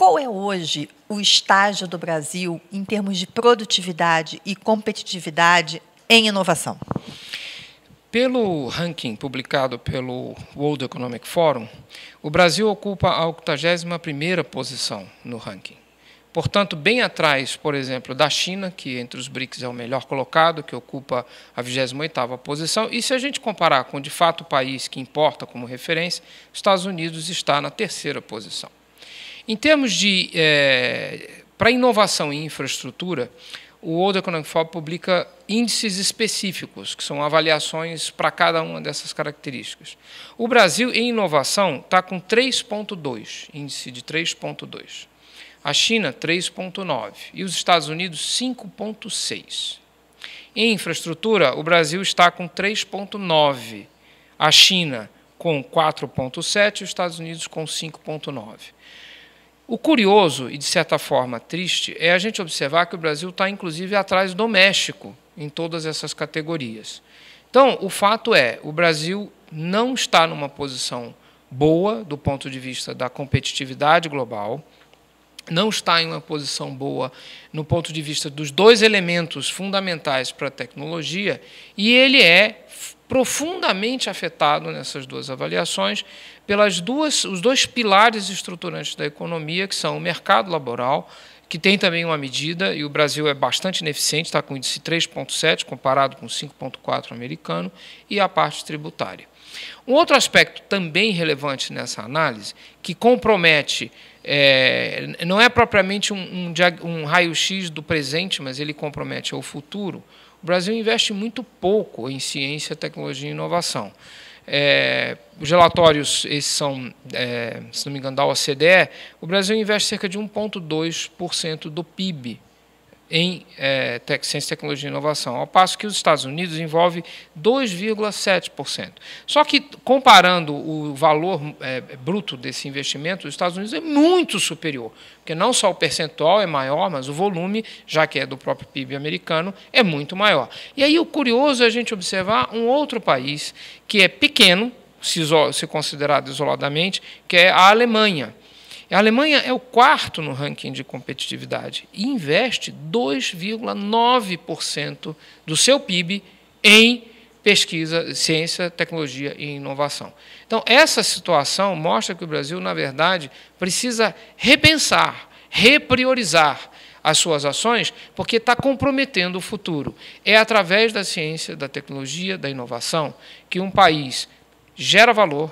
Qual é hoje o estágio do Brasil em termos de produtividade e competitividade em inovação? Pelo ranking publicado pelo World Economic Forum, o Brasil ocupa a 81ª posição no ranking. Portanto, bem atrás, por exemplo, da China, que entre os BRICS é o melhor colocado, que ocupa a 28ª posição. E se a gente comparar com, de fato, o país que importa como referência, os Estados Unidos está na terceira posição. Em termos de. É, eh, para inovação em infraestrutura, o World Economic Forum publica índices específicos, que são avaliações para cada uma dessas características. O Brasil, em inovação, está com 3,2, índice de 3,2. A China, 3,9. E os Estados Unidos, 5,6. Em infraestrutura, o Brasil está com 3,9. A China, com 4,7. E os Estados Unidos, com 5,9. O curioso e, de certa forma, triste é a gente observar que o Brasil está, inclusive, atrás do México em todas essas categorias. Então, o fato é, o Brasil não está numa posição boa do ponto de vista da competitividade global, não está em uma posição boa no ponto de vista dos dois elementos fundamentais para a tecnologia, e ele é profundamente afetado nessas duas avaliações pelas duas os dois pilares estruturantes da economia, que são o mercado laboral, que tem também uma medida e o Brasil é bastante ineficiente, está com índice 3.7 comparado com 5.4 americano, e a parte tributária. Um outro aspecto também relevante nessa análise, que compromete, é, não é propriamente um, um, um raio-x do presente, mas ele compromete o futuro, o Brasil investe muito pouco em ciência, tecnologia e inovação. É, os relatórios, esses são, é, se não me engano, da OCDE, o Brasil investe cerca de 1,2% do PIB em é, tec, ciência, tecnologia e inovação, ao passo que os Estados Unidos envolve 2,7%. Só que, comparando o valor é, bruto desse investimento, os Estados Unidos é muito superior, porque não só o percentual é maior, mas o volume, já que é do próprio PIB americano, é muito maior. E aí o curioso é a gente observar um outro país que é pequeno, se, se considerado isoladamente, que é a Alemanha. A Alemanha é o quarto no ranking de competitividade e investe 2,9% do seu PIB em pesquisa, ciência, tecnologia e inovação. Então, essa situação mostra que o Brasil, na verdade, precisa repensar, repriorizar as suas ações, porque está comprometendo o futuro. É através da ciência, da tecnologia, da inovação que um país gera valor,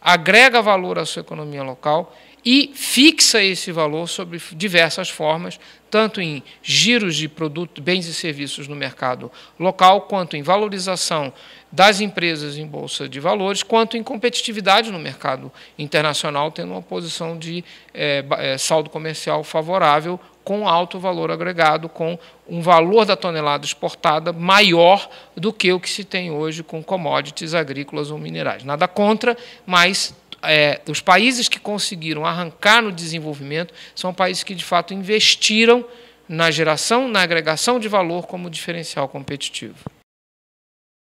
agrega valor à sua economia local e fixa esse valor sobre diversas formas, tanto em giros de produtos, bens e serviços no mercado local, quanto em valorização das empresas em bolsa de valores, quanto em competitividade no mercado internacional, tendo uma posição de é, saldo comercial favorável com alto valor agregado, com um valor da tonelada exportada maior do que o que se tem hoje com commodities agrícolas ou minerais. Nada contra, mas é, os países que conseguiram arrancar no desenvolvimento são países que, de fato, investiram na geração, na agregação de valor como diferencial competitivo.